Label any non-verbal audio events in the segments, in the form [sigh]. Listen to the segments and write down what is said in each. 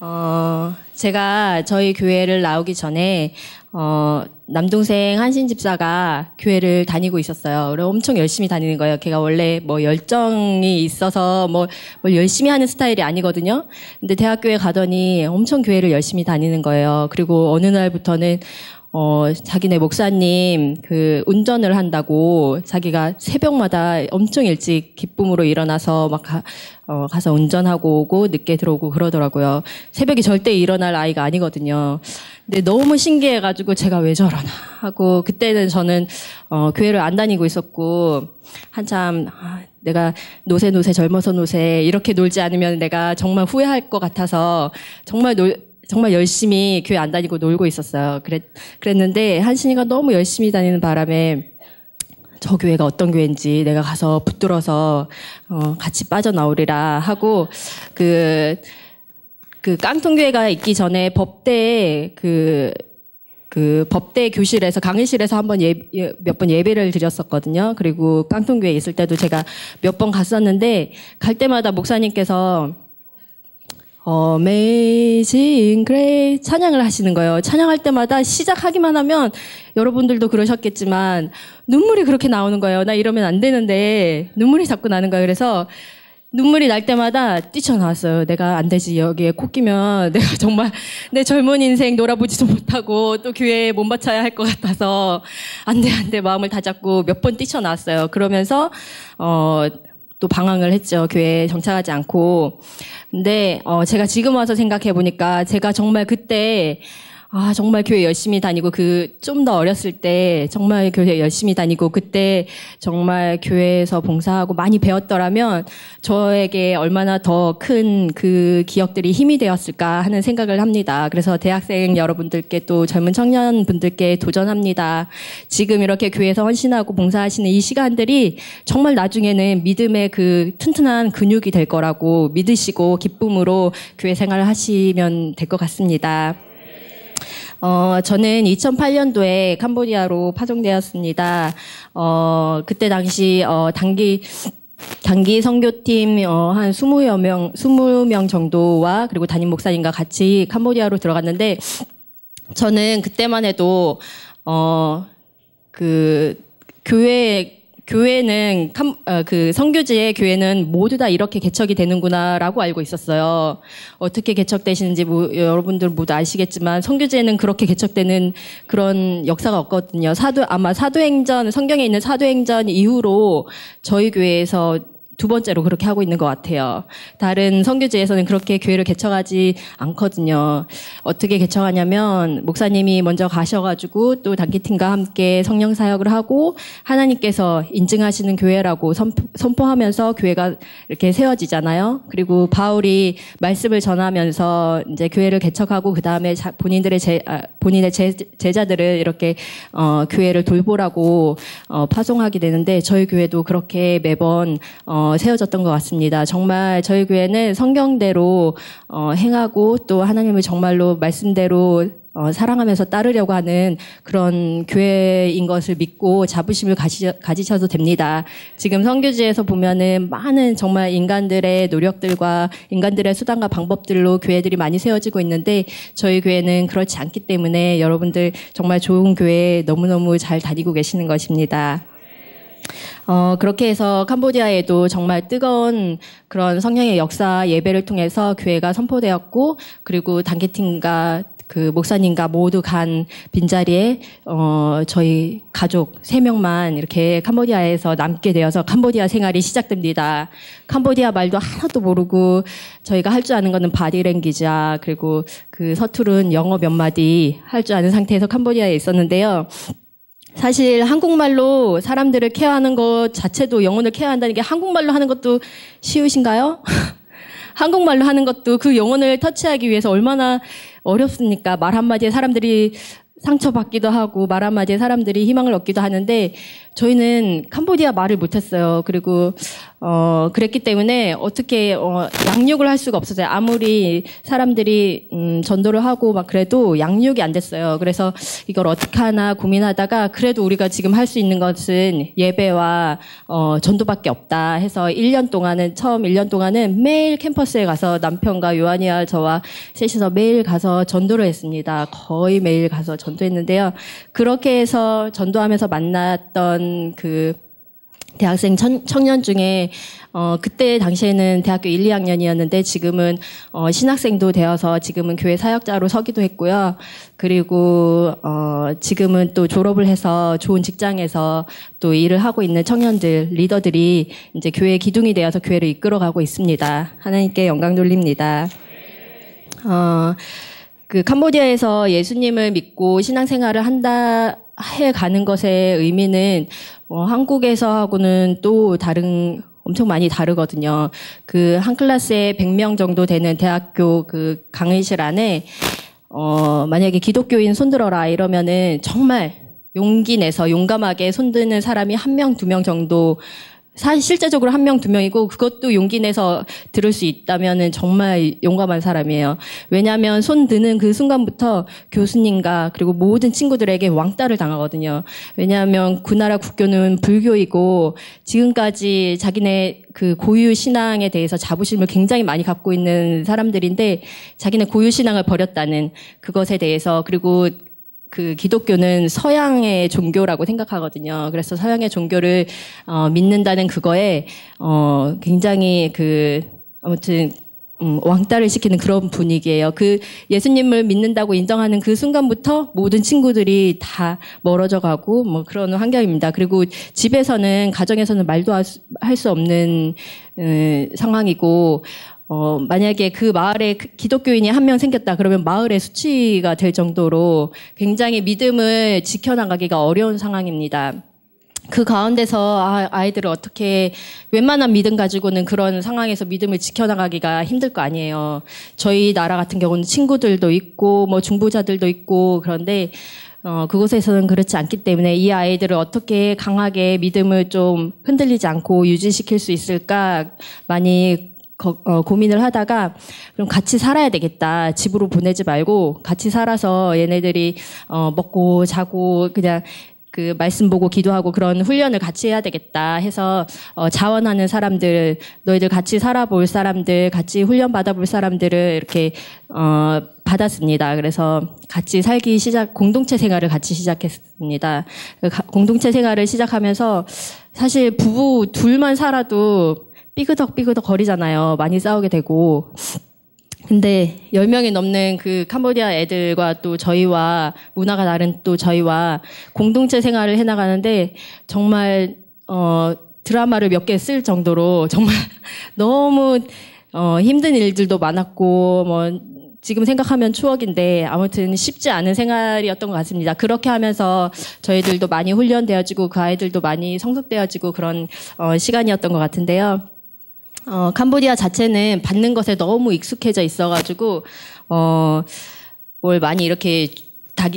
어, 제가 저희 교회를 나오기 전에, 어, 남동생 한신 집사가 교회를 다니고 있었어요. 그래고 엄청 열심히 다니는 거예요. 걔가 원래 뭐 열정이 있어서 뭐, 뭘 열심히 하는 스타일이 아니거든요. 근데 대학교에 가더니 엄청 교회를 열심히 다니는 거예요. 그리고 어느 날부터는 어, 자기네 목사님 그 운전을 한다고 자기가 새벽마다 엄청 일찍 기쁨으로 일어나서 막 가, 어, 가서 운전하고 오고 늦게 들어오고 그러더라고요. 새벽에 절대 일어날 아이가 아니거든요. 근데 너무 신기해가지고 제가 왜 저러나 하고 그때는 저는 어, 교회를 안 다니고 있었고 한참 아, 내가 노세 노세 젊어서 노세 이렇게 놀지 않으면 내가 정말 후회할 것 같아서 정말 놀, 정말 열심히 교회 안 다니고 놀고 있었어요. 그랬, 그랬는데 한신이가 너무 열심히 다니는 바람에 저 교회가 어떤 교회인지 내가 가서 붙들어서 어, 같이 빠져나오리라 하고 그, 그 깡통교회가 있기 전에 법대에 그, 그 법대 교실에서 강의실에서 한번 예, 예몇번 예배를 드렸었거든요. 그리고 깡통교회 있을 때도 제가 몇 번 갔었는데 갈 때마다 목사님께서 어메이징 그레이 찬양을 하시는 거예요. 찬양할 때마다 시작하기만 하면 여러분들도 그러셨겠지만 눈물이 그렇게 나오는 거예요. 나 이러면 안 되는데 눈물이 자꾸 나는 거예요. 그래서 눈물이 날 때마다 뛰쳐나왔어요. 내가 안 되지. 여기에 코 끼면 [laughs] 내가 정말 내 젊은 인생 놀아보지도 못하고 또 교회에 못 바쳐야 할 것 같아서 안 돼, 안 돼. 마음을 다잡고 몇 번 뛰쳐나왔어요. 그러면서, 어, 또 방황을 했죠. 교회에 정착하지 않고. 근데 어 제가 지금 와서 생각해 보니까 제가 정말 그때 아, 정말 교회 열심히 다니고 그 좀 더 어렸을 때 정말 교회 열심히 다니고 그때 정말 교회에서 봉사하고 많이 배웠더라면 저에게 얼마나 더 큰 그 기억들이 힘이 되었을까 하는 생각을 합니다. 그래서 대학생 여러분들께 또 젊은 청년분들께 도전합니다. 지금 이렇게 교회에서 헌신하고 봉사하시는 이 시간들이 정말 나중에는 믿음의 그 튼튼한 근육이 될 거라고 믿으시고 기쁨으로 교회 생활을 하시면 될 것 같습니다. 어, 저는 2008년도에 캄보디아로 파송되었습니다. 어, 그때 당시 어, 단기 단기 선교팀 어, 한 20여 명, 20명 정도와 그리고 담임 목사님과 같이 캄보디아로 들어갔는데 저는 그때만 해도 어, 그 교회 에 교회는 어, 그성교지의 교회는 모두 다 이렇게 개척이 되는구나라고 알고 있었어요. 어떻게 개척되시는지 뭐, 여러분들 모두 아시겠지만 성교지에는 그렇게 개척되는 그런 역사가 없거든요. 사도 아마 사도행전 성경에 있는 사도행전 이후로 저희 교회에서 두 번째로 그렇게 하고 있는 것 같아요. 다른 선교지에서는 그렇게 교회를 개척하지 않거든요. 어떻게 개척하냐면 목사님이 먼저 가셔가지고 또 단기팀과 함께 성령 사역을 하고 하나님께서 인증하시는 교회라고 선포, 하면서 교회가 이렇게 세워지잖아요. 그리고 바울이 말씀을 전하면서 이제 교회를 개척하고 그 다음에 본인들의 제, 아, 본인의 제, 제자들을 이렇게 어, 교회를 돌보라고 어, 파송하게 되는데 저희 교회도 그렇게 매번 어, 세워졌던 것 같습니다. 정말 저희 교회는 성경대로 어, 행하고 또 하나님을 정말로 말씀대로 어, 사랑하면서 따르려고 하는 그런 교회인 것을 믿고 자부심을 가지, 가지셔도 됩니다. 지금 성교지에서 보면은 많은 정말 인간들의 노력들과 인간들의 수단과 방법들로 교회들이 많이 세워지고 있는데 저희 교회는 그렇지 않기 때문에 여러분들 정말 좋은 교회 에 너무너무 잘 다니고 계시는 것입니다. 어, 그렇게 해서 캄보디아에도 정말 뜨거운 그런 성향의 역사 예배를 통해서 교회가 선포되었고, 그리고 단계팀과그 목사님과 모두 간 빈자리에 어 저희 가족 세 명만 이렇게 캄보디아에서 남게 되어서 캄보디아 생활이 시작됩니다. 캄보디아 말도 하나도 모르고 저희가 할 줄 아는 거는 바디랭귀지야 그리고 그 서투른 영어 몇 마디 할 줄 아는 상태에서 캄보디아에 있었는데요. 사실 한국말로 사람들을 케어하는 것 자체도 영혼을 케어한다는 게 한국말로 하는 것도 쉬우신가요? [laughs] 한국말로 하는 것도 그 영혼을 터치하기 위해서 얼마나 어렵습니까? 말 한마디에 사람들이 상처받기도 하고 말 한마디에 사람들이 희망을 얻기도 하는데 저희는 캄보디아 말을 못했어요. 그리고 어 그랬기 때문에 어떻게 어 양육을 할 수가 없었어요. 아무리 사람들이 음 전도를 하고 막 그래도 양육이 안 됐어요. 그래서 이걸 어떻게 하나 고민하다가 그래도 우리가 지금 할 수 있는 것은 예배와 어 전도밖에 없다 해서 1년 동안은 처음 1년 동안은 매일 캠퍼스에 가서 남편과 요한이와 저와 셋이서 매일 가서 전도를 했습니다. 거의 매일 가서 전도했는데요. 그렇게 해서 전도하면서 만났던 그 대학생 청, 년 중에 어 그때 당시에는 대학교 1, 2학년이었는데 지금은 어 신학생도 되어서 지금은 교회 사역자로 서기도 했고요. 그리고 어 지금은 또 졸업을 해서 좋은 직장에서 또 일을 하고 있는 청년들 리더들이 이제 교회 기둥이 되어서 교회를 이끌어가고 있습니다. 하나님께 영광 돌립니다. 어, 그 캄보디아에서 예수님을 믿고 신앙생활을 한다 해 가는 것의 의미는 뭐 한국에서 하고는 또 다른 엄청 많이 다르거든요. 그 한 클래스에 100명 정도 되는 대학교 그 강의실 안에 어 만약에 기독교인 손들어라 이러면은 정말 용기 내서 용감하게 손드는 사람이 한 명, 두 명 정도 사실 실제적으로 한 명, 두 명이고 그것도 용기 내서 들을 수 있다면은 정말 용감한 사람이에요. 왜냐하면 손 드는 그 순간부터 교수님과 그리고 모든 친구들에게 왕따를 당하거든요. 왜냐하면 그 나라 국교는 불교이고 지금까지 자기네 그 고유 신앙에 대해서 자부심을 굉장히 많이 갖고 있는 사람들인데 자기네 고유 신앙을 버렸다는 그것에 대해서 그리고 그 기독교는 서양의 종교라고 생각하거든요. 그래서 서양의 종교를 어, 믿는다는 그거에 어, 굉장히 그 아무튼 음, 왕따를 시키는 그런 분위기예요. 그 예수님을 믿는다고 인정하는 그 순간부터 모든 친구들이 다 멀어져 가고 뭐 그런 환경입니다. 그리고 집에서는 가정에서는 말도 할 수 없는 음, 상황이고 어, 만약에 그 마을에 그 기독교인이 한 명 생겼다 그러면 마을의 수치가 될 정도로 굉장히 믿음을 지켜나가기가 어려운 상황입니다. 그 가운데서 아, 아이들을 어떻게 웬만한 믿음 가지고는 그런 상황에서 믿음을 지켜나가기가 힘들 거 아니에요. 저희 나라 같은 경우는 친구들도 있고 뭐 중보자들도 있고 그런데 어, 그곳에서는 그렇지 않기 때문에 이 아이들을 어떻게 강하게 믿음을 좀 흔들리지 않고 유지시킬 수 있을까 많이 거, 어, 고민을 하다가 그럼 같이 살아야 되겠다. 집으로 보내지 말고 같이 살아서 얘네들이 어, 먹고 자고 그냥 그 말씀 보고 기도하고 그런 훈련을 같이 해야 되겠다 해서 어, 자원하는 사람들, 너희들 같이 살아볼 사람들, 같이 훈련 받아볼 사람들을 이렇게 어, 받았습니다. 그래서 같이 살기 시작, 공동체 생활을 같이 시작했습니다. 그 공동체 생활을 시작하면서 사실 부부 둘만 살아도 삐그덕삐그덕 거리잖아요. 많이 싸우게 되고. 근데 10명이 넘는 그 캄보디아 애들과 또 저희와 문화가 다른 또 저희와 공동체 생활을 해나가는데 정말 어 드라마를 몇 개 쓸 정도로 정말 [laughs] 너무 어 힘든 일들도 많았고 뭐 지금 생각하면 추억인데 아무튼 쉽지 않은 생활이었던 것 같습니다. 그렇게 하면서 저희들도 많이 훈련되어지고 그 아이들도 많이 성숙되어지고 그런 어 시간이었던 것 같은데요. 어, 캄보디아 자체는 받는 것에 너무 익숙해져 있어가지고 어, 뭘 많이 이렇게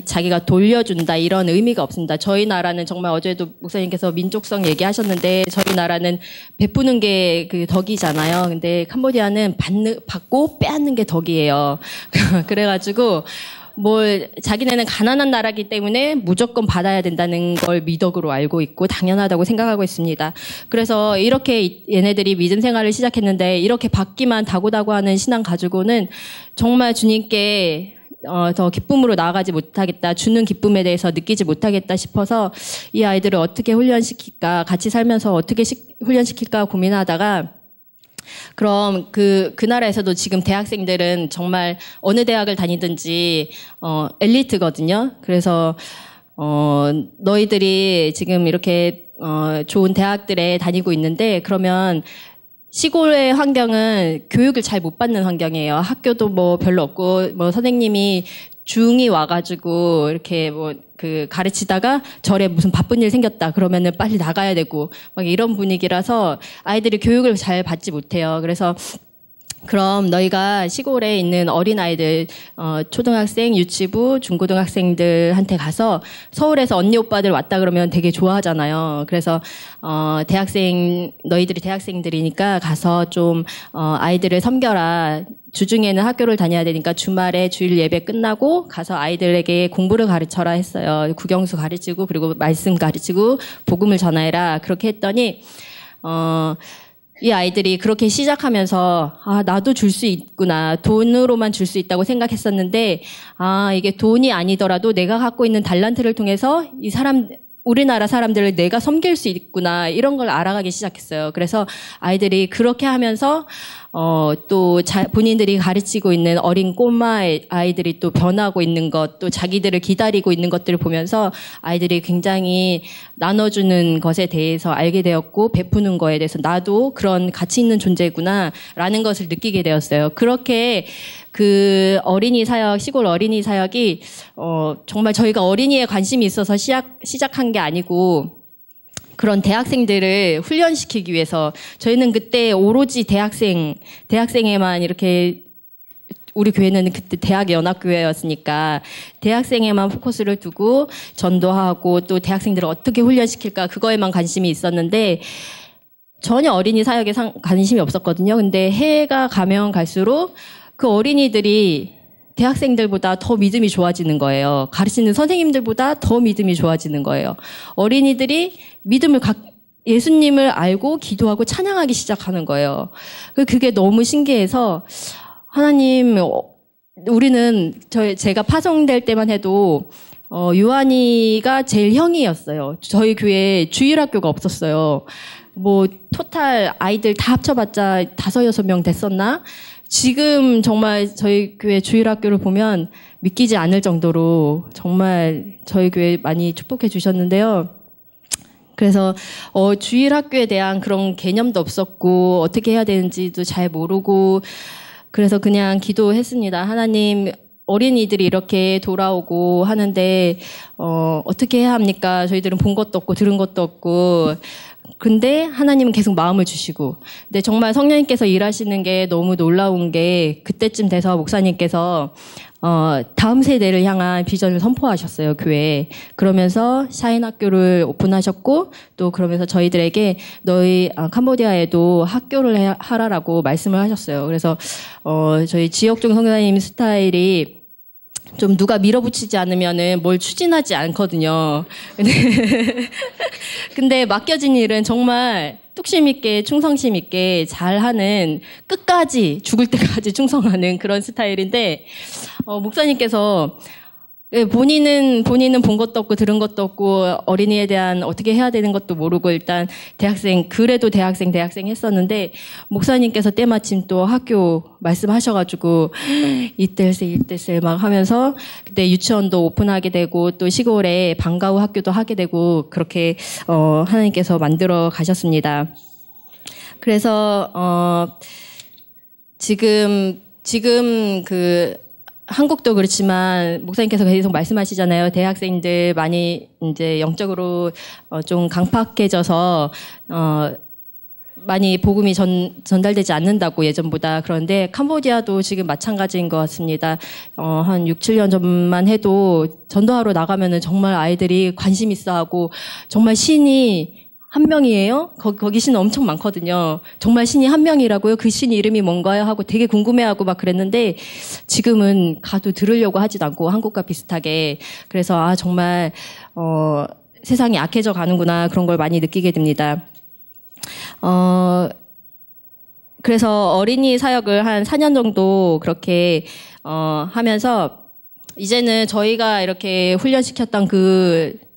자기가 돌려준다 이런 의미가 없습니다. 저희 나라는 정말 어제도 목사님께서 민족성 얘기하셨는데 저희 나라는 베푸는 게 그 덕이잖아요. 근데 캄보디아는 받는 받고 빼앗는 게 덕이에요. [laughs] 그래가지고 뭘 자기네는 가난한 나라기 때문에 무조건 받아야 된다는 걸 미덕으로 알고 있고 당연하다고 생각하고 있습니다. 그래서 이렇게 얘네들이 믿음 생활을 시작했는데 이렇게 받기만 다고다고 하는 신앙 가지고는 정말 주님께 어, 더 기쁨으로 나아가지 못하겠다, 주는 기쁨에 대해서 느끼지 못하겠다 싶어서 이 아이들을 어떻게 훈련시킬까, 같이 살면서 어떻게 시, 훈련시킬까 고민하다가 그럼 그, 그 나라에서도 지금 대학생들은 정말 어느 대학을 다니든지, 어, 엘리트거든요. 그래서, 어, 너희들이 지금 이렇게, 어, 좋은 대학들에 다니고 있는데, 그러면 시골의 환경은 교육을 잘 못 받는 환경이에요. 학교도 뭐 별로 없고, 뭐 선생님이 중이 와가지고 이렇게 뭐 그 가르치다가 절에 무슨 바쁜 일 생겼다 그러면은 빨리 나가야 되고 막 이런 분위기라서 아이들이 교육을 잘 받지 못해요. 그래서 그럼 너희가 시골에 있는 어린아이들, 어, 초등학생, 유치부, 중고등학생들한테 가서 서울에서 언니 오빠들 왔다 그러면 되게 좋아하잖아요. 그래서, 어, 대학생, 너희들이 대학생들이니까 가서 좀, 어, 아이들을 섬겨라. 주중에는 학교를 다녀야 되니까 주말에 주일 예배 끝나고 가서 아이들에게 공부를 가르쳐라 했어요. 국영수 가르치고 그리고 말씀 가르치고 복음을 전해라. 그렇게 했더니, 어, 이 아이들이 그렇게 시작하면서 아 나도 줄 수 있구나 돈으로만 줄 수 있다고 생각했었는데 아 이게 돈이 아니더라도 내가 갖고 있는 달란트를 통해서 이 사람 우리나라 사람들을 내가 섬길 수 있구나 이런 걸 알아가기 시작했어요. 그래서 아이들이 그렇게 하면서 어, 또 자, 본인들이 가르치고 있는 어린 꼬마 아이들이 또 변하고 있는 것, 또 자기들을 기다리고 있는 것들을 보면서 아이들이 굉장히 나눠주는 것에 대해서 알게 되었고 베푸는 거에 대해서 나도 그런 가치 있는 존재구나라는 것을 느끼게 되었어요. 그렇게 그 어린이 사역, 시골 어린이 사역이 어, 정말 저희가 어린이에 관심이 있어서 시작, 시작한 게 아니고 그런 대학생들을 훈련시키기 위해서 저희는 그때 오로지 대학생 대학생에만 이렇게 우리 교회는 그때 대학 연합교회였으니까 대학생에만 포커스를 두고 전도하고 또 대학생들을 어떻게 훈련시킬까 그거에만 관심이 있었는데 전혀 어린이 사역에 상, 관심이 없었거든요. 근데 해가 가면 갈수록 그 어린이들이 대학생들보다 더 믿음이 좋아지는 거예요. 가르치는 선생님들보다 더 믿음이 좋아지는 거예요. 어린이들이 믿음을 각 예수님을 알고 기도하고 찬양하기 시작하는 거예요. 그, 그게 너무 신기해서 하나님 어, 우리는 저 제가 파송될 때만 해도 어, 요한이가 제일 형이었어요. 저희 교회 에 주일학교가 없었어요. 뭐 토탈 아이들 다 합쳐봤자 다섯 여섯 명 됐었나? 지금 정말 저희 교회 주일학교를 보면 믿기지 않을 정도로 정말 저희 교회 많이 축복해 주셨는데요. 그래서 어, 주일학교에 대한 그런 개념도 없었고 어떻게 해야 되는지도 잘 모르고 그래서 그냥 기도했습니다. 하나님 어린이들이 이렇게 돌아오고 하는데 어, 어떻게 해야 합니까? 저희들은 본 것도 없고 들은 것도 없고 근데 하나님은 계속 마음을 주시고. 근데 정말 성령님께서 일하시는 게 너무 놀라운 게 그때쯤 돼서 목사님께서 어, 다음 세대를 향한 비전을 선포하셨어요, 교회에. 그러면서 샤인 학교를 오픈하셨고, 또 그러면서 저희들에게 너희, 아, 캄보디아에도 학교를 해, 하라라고 말씀을 하셨어요. 그래서, 어, 저희 지역 중 성교사님 스타일이 좀 누가 밀어붙이지 않으면은 뭘 추진하지 않거든요. [laughs] 네. 근데 맡겨진 일은 정말 뚝심 있게 충성심 있게 잘하는 끝까지 죽을 때까지 [laughs] 충성하는 그런 스타일인데 어, 목사님께서 네, 본인은 본인은 본 것도 없고 들은 것도 없고 어린이에 대한 어떻게 해야 되는 것도 모르고 일단 대학생 그래도 대학생 대학생 했었는데 목사님께서 때마침 또 학교 말씀하셔가지고 이때세 이때세 막 하면서 그때 유치원도 오픈하게 되고 또 시골에 방과후 학교도 하게 되고 그렇게 어, 하나님께서 만들어 가셨습니다. 그래서 어, 지금 지금 그 한국도 그렇지만 목사님께서 계속 말씀하시잖아요. 대학생들 많이 이제 영적으로 어, 좀 강팍해져서 어, 많이 복음이 전, 전달되지 않는다고 예전보다 그런데 캄보디아도 지금 마찬가지인 것 같습니다. 어, 한 6, 7년 전만 해도 전도하러 나가면은 정말 아이들이 관심 있어 하고 정말 신이 한 명이에요? 거, 거기 신 엄청 많거든요. 정말 신이 한 명이라고요? 그 신 이름이 뭔가요? 하고 되게 궁금해하고 막 그랬는데 지금은 가도 들으려고 하지도 않고 한국과 비슷하게 그래서 아 정말 어 세상이 악해져 가는구나 그런 걸 많이 느끼게 됩니다. 어 그래서 어린이 사역을 한 4년 정도 그렇게 어 하면서 이제는 저희가 이렇게 훈련시켰던 그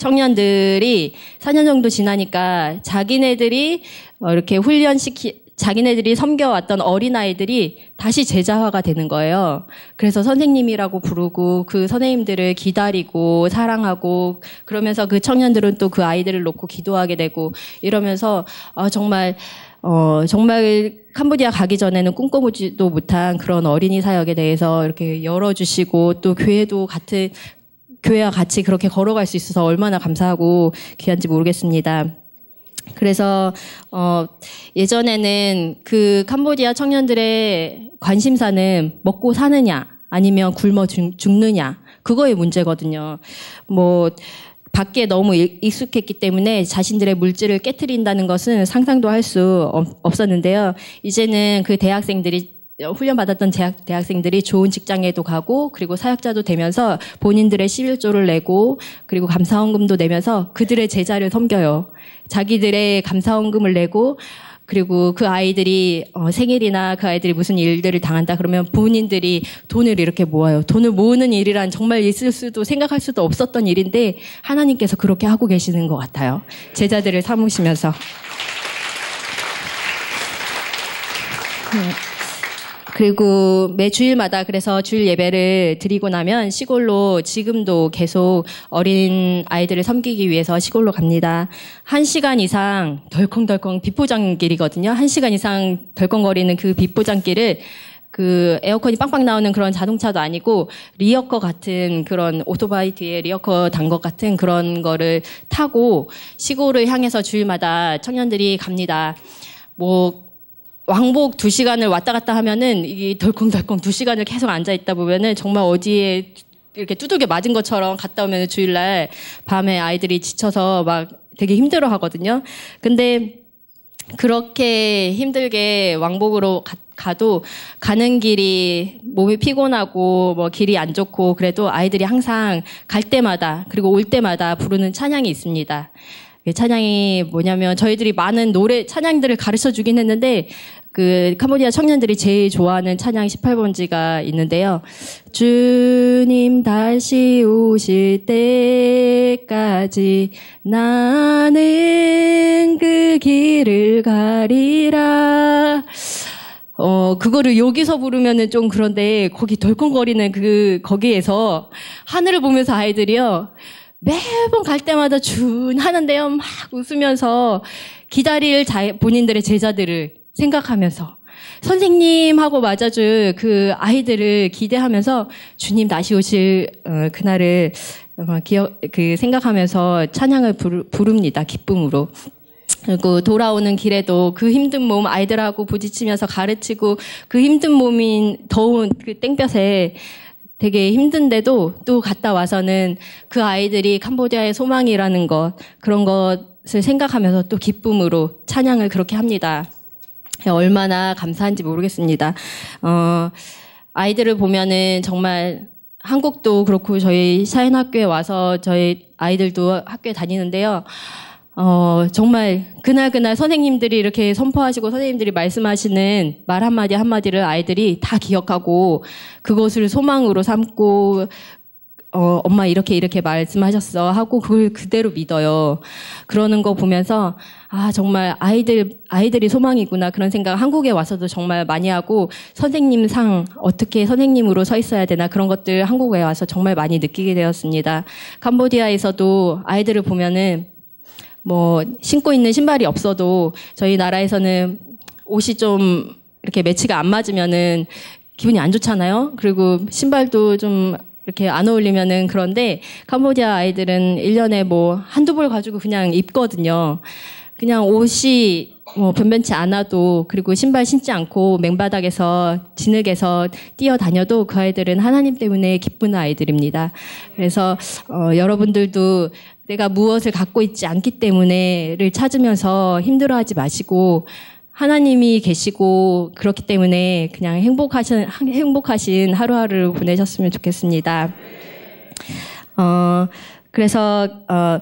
청년들이 4년 정도 지나니까 자기네들이 어, 이렇게 훈련시키, 자기네들이 섬겨왔던 어린아이들이 다시 제자화가 되는 거예요. 그래서 선생님이라고 부르고 그 선생님들을 기다리고 사랑하고 그러면서 그 청년들은 또 그 아이들을 놓고 기도하게 되고 이러면서 아, 정말 어, 정말 캄보디아 가기 전에는 꿈꿔보지도 못한 그런 어린이 사역에 대해서 이렇게 열어주시고 또 교회도 같은 교회와 같이 그렇게 걸어갈 수 있어서 얼마나 감사하고 귀한지 모르겠습니다. 그래서 어 예전에는 그 캄보디아 청년들의 관심사는 먹고 사느냐 아니면 굶어 죽, 죽느냐 그거의 문제거든요. 뭐 밖에 너무 익숙했기 때문에 자신들의 물질을 깨뜨린다는 것은 상상도 할 수 없었는데요. 이제는 그 대학생들이 어, 훈련받았던 대학, 대학생들이 좋은 직장에도 가고 그리고 사역자도 되면서 본인들의 11조를 내고 그리고 감사원금도 내면서 그들의 제자를 섬겨요. 자기들의 감사원금을 내고 그리고 그 아이들이 어, 생일이나 그 아이들이 무슨 일들을 당한다 그러면 본인들이 돈을 이렇게 모아요. 돈을 모으는 일이란 정말 있을 수도 생각할 수도 없었던 일인데 하나님께서 그렇게 하고 계시는 것 같아요. 제자들을 삼으시면서. 네. 그리고 매주일마다 그래서 주일 예배를 드리고 나면 시골로 지금도 계속 어린 아이들을 섬기기 위해서 시골로 갑니다. 한 시간 이상 덜컹덜컹 빗보장길이거든요. 한 시간 이상 덜컹거리는 그 빗보장길을 그 에어컨이 빵빵 나오는 그런 자동차도 아니고 리어커 같은 그런 오토바이 뒤에 리어커 단 것 같은 그런 거를 타고 시골을 향해서 주일마다 청년들이 갑니다. 뭐 왕복 두 시간을 왔다 갔다 하면은 이 덜컹덜컹 두 시간을 계속 앉아 있다 보면은 정말 어디에 이렇게 두들겨 맞은 것처럼 갔다 오면 주일날 밤에 아이들이 지쳐서 막 되게 힘들어 하거든요. 근데 그렇게 힘들게 왕복으로 가, 도 가는 길이 몸이 피곤하고 뭐 길이 안 좋고 그래도 아이들이 항상 갈 때마다 그리고 올 때마다 부르는 찬양이 있습니다. 예, 찬양이 뭐냐면 저희들이 많은 노래 찬양들을 가르쳐 주긴 했는데 그 캄보디아 청년들이 제일 좋아하는 찬양 18번지가 있는데요. 주님 다시 오실 때까지 나는 그 길을 가리라. 어, 그거를 여기서 부르면은 좀 그런데 거기 덜컹거리는 그, 거기에서 하늘을 보면서 아이들이요. 매번 갈 때마다 준 하는데요. 막 웃으면서 기다릴 자, 본인들의 제자들을 생각하면서 선생님하고 맞아줄 그 아이들을 기대하면서 주님 다시 오실 어, 그날을 어, 기억 그 생각하면서 찬양을 부릅니다 기쁨으로. 그리고 돌아오는 길에도 그 힘든 몸 아이들하고 부딪히면서 가르치고 그 힘든 몸인 더운 그 땡볕에 되게 힘든데도 또 갔다 와서는 그 아이들이 캄보디아의 소망이라는 것 그런 것을 생각하면서 또 기쁨으로 찬양을 그렇게 합니다. 얼마나 감사한지 모르겠습니다. 어, 아이들을 보면은 정말 한국도 그렇고 저희 사연학교에 와서 저희 아이들도 학교에 다니는데요. 어, 정말 그날그날 선생님들이 이렇게 선포하시고 선생님들이 말씀하시는 말 한마디 한마디를 아이들이 다 기억하고 그것을 소망으로 삼고 어, 엄마 이렇게 이렇게 말씀하셨어 하고 그걸 그대로 믿어요. 그러는 거 보면서 아 정말 아이들 아이들이 소망이구나 그런 생각 한국에 와서도 정말 많이 하고 선생님 상 어떻게 선생님으로 서 있어야 되나 그런 것들 한국에 와서 정말 많이 느끼게 되었습니다. 캄보디아에서도 아이들을 보면은 뭐 신고 있는 신발이 없어도 저희 나라에서는 옷이 좀 이렇게 매치가 안 맞으면은 기분이 안 좋잖아요. 그리고 신발도 좀 이렇게 안 어울리면은 그런데 캄보디아 아이들은 1년에 뭐 한두 벌 가지고 그냥 입거든요. 그냥 옷이 뭐 변변치 않아도 그리고 신발 신지 않고 맹바닥에서 진흙에서 뛰어다녀도 그 아이들은 하나님 때문에 기쁜 아이들입니다. 그래서 어, 여러분들도 내가 무엇을 갖고 있지 않기 때문에를 찾으면서 힘들어하지 마시고 하나님이 계시고 그렇기 때문에 그냥 행복하신 행복하신 하루하루를 보내셨으면 좋겠습니다. 어 그래서 어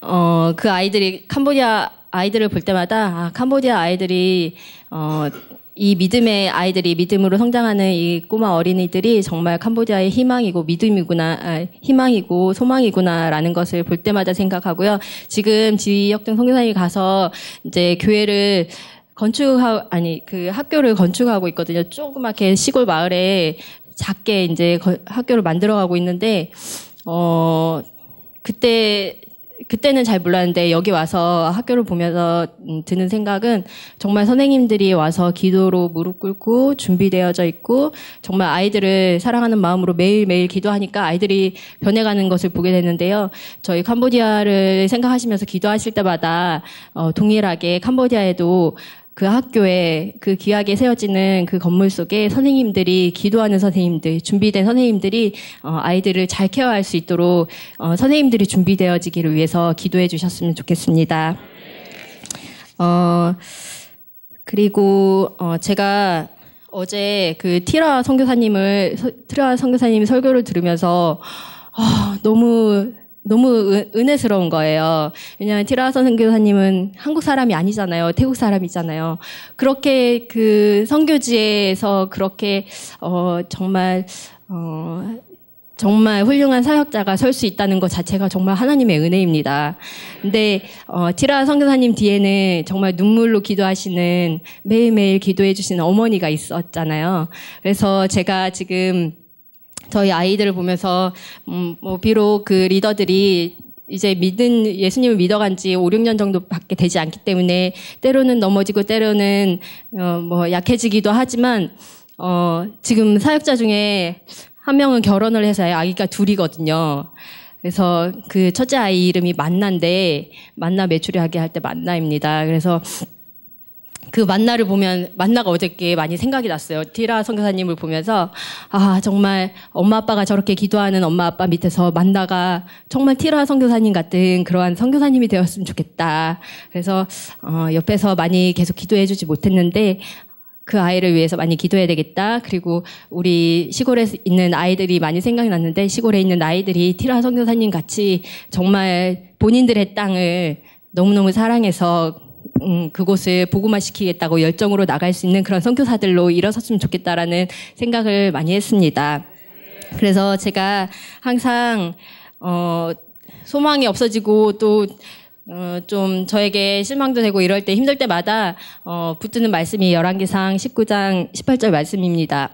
어, 그 아이들이 캄보디아 아이들을 볼 때마다 아, 캄보디아 아이들이 어, 이 믿음의 아이들이 믿음으로 성장하는 이 꼬마 어린이들이 정말 캄보디아의 희망이고 믿음이구나, 아, 희망이고 소망이구나라는 것을 볼 때마다 생각하고요. 지금 지역등 성교사이 가서 이제 교회를 건축하 아니 그 학교를 건축하고 있거든요. 조그맣게 시골 마을에 작게 이제 거, 학교를 만들어가고 있는데 어 그때 그때는 잘 몰랐는데 여기 와서 학교를 보면서 음, 드는 생각은 정말 선생님들이 와서 기도로 무릎 꿇고 준비되어져 있고 정말 아이들을 사랑하는 마음으로 매일매일 기도하니까 아이들이 변해가는 것을 보게 되는데요. 저희 캄보디아를 생각하시면서 기도하실 때마다 어, 동일하게 캄보디아에도 그 학교에 그 귀하게 세워지는 그 건물 속에 선생님들이 기도하는 선생님들, 준비된 선생님들이 어, 아이들을 잘 케어할 수 있도록 어, 선생님들이 준비되어지기를 위해서 기도해 주셨으면 좋겠습니다. 어, 그리고 어, 제가 어제 그 티라 선교사님을 티라 선교사님 설교를 들으면서 어, 너무 너무 은, 혜스러운 거예요. 왜냐하면 티라선 교사님은 한국 사람이 아니잖아요. 태국 사람이잖아요. 그렇게 그 선교지에서 그렇게 어, 정말 어, 정말 훌륭한 사역자가 설 수 있다는 것 자체가 정말 하나님의 은혜입니다. 근데 어, 티라 선교사님 뒤에는 정말 눈물로 기도하시는 매일매일 기도해 주시는 어머니가 있었잖아요. 그래서 제가 지금 저희 아이들을 보면서 음, 뭐 비록 그 리더들이 이제 믿은 예수님을 믿어간 지 5, 6년 정도밖에 되지 않기 때문에 때로는 넘어지고 때로는 어, 뭐 약해지기도 하지만 어, 지금 사역자 중에 한 명은 결혼을 해서 아기가 둘이거든요. 그래서 그 첫째 아이 이름이 만나인데 만나 매출이 하게 할 때 만나입니다. 그래서 그 만나를 보면 만나가 어저께 많이 생각이 났어요. 티라 선교사님을 보면서 아 정말 엄마 아빠가 저렇게 기도하는 엄마 아빠 밑에서 만나가 정말 티라 선교사님 같은 그러한 선교사님이 되었으면 좋겠다. 그래서 어, 옆에서 많이 계속 기도해주지 못했는데 그 아이를 위해서 많이 기도해야 되겠다. 그리고 우리 시골에 있는 아이들이 많이 생각이 났는데 시골에 있는 아이들이 티라 선교사님 같이 정말 본인들의 땅을 너무너무 사랑해서 음, 그곳을 복음화시키겠다고 열정으로 나갈 수 있는 그런 선교사들로 일어섰으면 좋겠다라는 생각을 많이 했습니다. 그래서 제가 항상 어, 소망이 없어지고 또 어, 좀 저에게 실망도 되고 이럴 때 힘들 때마다 어, 붙드는 말씀이 열1기상 19장 18절 말씀입니다.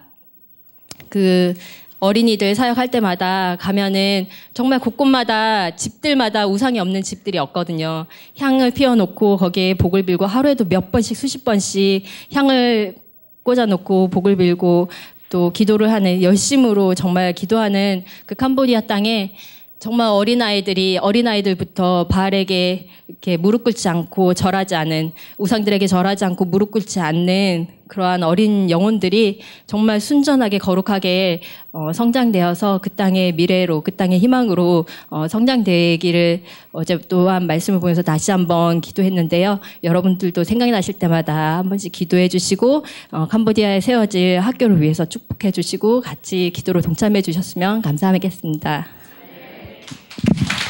그 어린이들 사역할 때마다 가면은 정말 곳곳마다 집들마다 우상이 없는 집들이 없거든요. 향을 피워놓고 거기에 복을 빌고 하루에도 몇 번씩 수십 번씩 향을 꽂아놓고 복을 빌고 또 기도를 하는 열심으로 정말 기도하는 그 캄보디아 땅에 정말 어린아이들이 어린아이들부터 발에게 이렇게 무릎 꿇지 않고 절하지 않은 우상들에게 절하지 않고 무릎 꿇지 않는 그러한 어린 영혼들이 정말 순전하게 거룩하게 어, 성장되어서 그 땅의 미래로 그 땅의 희망으로 어, 성장되기를 어제 또한 말씀을 보면서 다시 한번 기도했는데요. 여러분들도 생각이 나실 때마다 한 번씩 기도해 주시고 어, 캄보디아에 세워질 학교를 위해서 축복해 주시고 같이 기도로 동참해 주셨으면 감사하겠습니다. Thank you.